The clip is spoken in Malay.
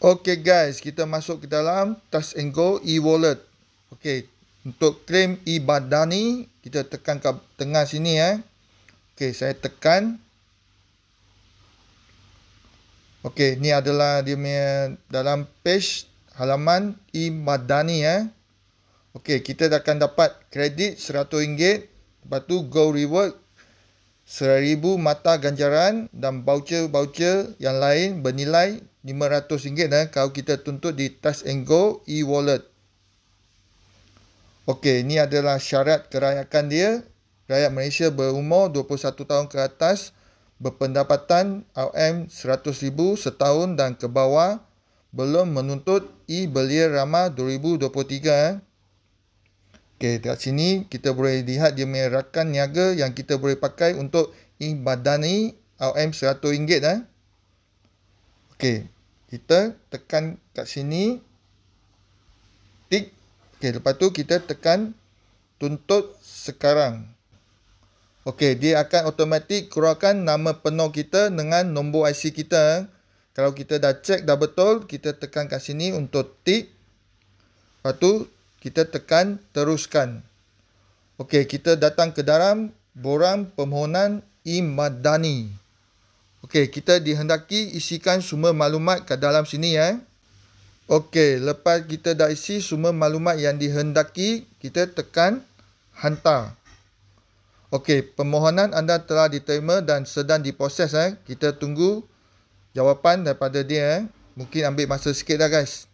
Okay guys, kita masuk ke dalam Touch and Go e-wallet. Okay, untuk claim e-badan ni, kita tekan ke tengah sini eh. Okay, saya tekan. Okay, ni adalah dia punya dalam page halaman e-badani eh. Okay, kita akan dapat kredit RM100. Lepas tu go reward RM1,000 mata ganjaran dan voucher-voucher yang lain bernilai RM500 eh, kalau kita tuntut di Touch and Go e-wallet. Okey, ini adalah syarat kerayakan dia. Rakyat Malaysia berumur 21 tahun ke atas, berpendapatan RM100,000 setahun dan ke bawah, belum menuntut e-belia rama 2023. Okey, dekat sini kita boleh lihat dia punya niaga yang kita boleh pakai untuk e-badani RM100. Eh. Okey, kita tekan kat sini. Tik. Okey, lepas tu kita tekan tuntut sekarang. Okey, dia akan automatik keluarkan nama penuh kita dengan nombor IC kita. Kalau kita dah check dah betul, kita tekan kat sini untuk tik. Lepas tu kita tekan teruskan. Okey, kita datang ke dalam borang permohonan Imadani. Okey, kita dihendaki isikan semua maklumat ke dalam sini ya. Okey, lepas kita dah isi semua maklumat yang dihendaki, kita tekan hantar. Okey, permohonan anda telah diterima dan sedang diproses eh. Kita tunggu jawapan daripada dia eh. Mungkin ambil masa sikit dah guys.